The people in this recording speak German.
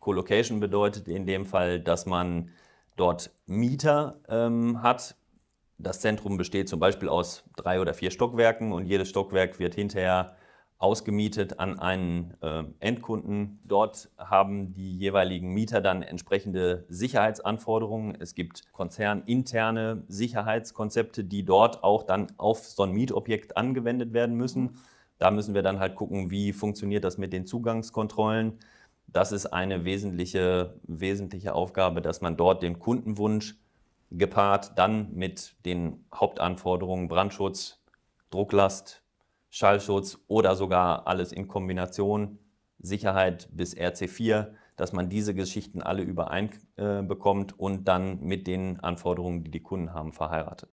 Colocation bedeutet in dem Fall, dass man dort Mieter ähm, hat. Das Zentrum besteht zum Beispiel aus drei oder vier Stockwerken und jedes Stockwerk wird hinterher ausgemietet an einen äh, Endkunden. Dort haben die jeweiligen Mieter dann entsprechende Sicherheitsanforderungen. Es gibt konzerninterne Sicherheitskonzepte, die dort auch dann auf so ein Mietobjekt angewendet werden müssen. Da müssen wir dann halt gucken, wie funktioniert das mit den Zugangskontrollen das ist eine wesentliche, wesentliche Aufgabe, dass man dort den Kundenwunsch gepaart dann mit den Hauptanforderungen Brandschutz, Drucklast, Schallschutz oder sogar alles in Kombination, Sicherheit bis RC4, dass man diese Geschichten alle übereinbekommt äh, und dann mit den Anforderungen, die die Kunden haben, verheiratet.